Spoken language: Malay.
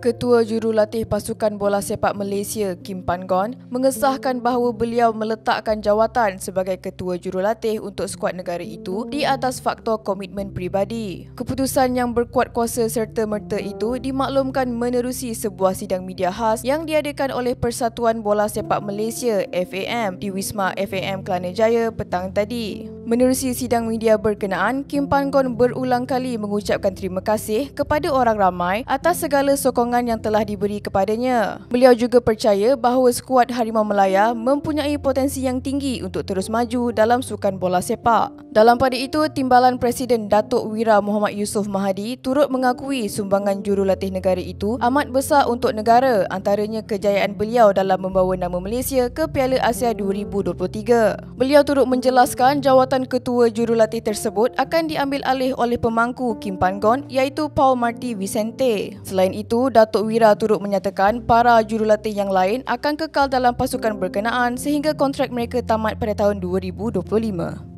Ketua Jurulatih Pasukan Bola Sepak Malaysia Kim Pan Gon mengesahkan bahawa beliau meletakkan jawatan sebagai ketua jurulatih untuk skuad negara itu di atas faktor komitmen peribadi. Keputusan yang berkuat kuasa serta merta itu dimaklumkan menerusi sebuah sidang media khas yang diadakan oleh Persatuan Bola Sepak Malaysia FAM di Wisma FAM Kelana Jaya petang tadi. Menerusi sidang media berkenaan, Kim Pan Gon berulang kali mengucapkan terima kasih kepada orang ramai atas segala sokongan pertolongan yang telah diberi kepadanya. Beliau juga percaya bahawa skuad Harimau Melaya mempunyai potensi yang tinggi untuk terus maju dalam sukan bola sepak. Dalam pada itu, Timbalan Presiden Datuk Wira Muhammad Yusof Mahadi turut mengakui sumbangan jurulatih negara itu amat besar untuk negara antaranya kejayaan beliau dalam membawa nama Malaysia ke Piala Asia 2023. Beliau turut menjelaskan jawatan ketua jurulatih tersebut akan diambil alih oleh pemangku Kim Pangon iaitu Paul Marty Vicente. Selain itu, Datuk Wira turut menyatakan para jurulatih yang lain akan kekal dalam pasukan berkenaan sehingga kontrak mereka tamat pada tahun 2025.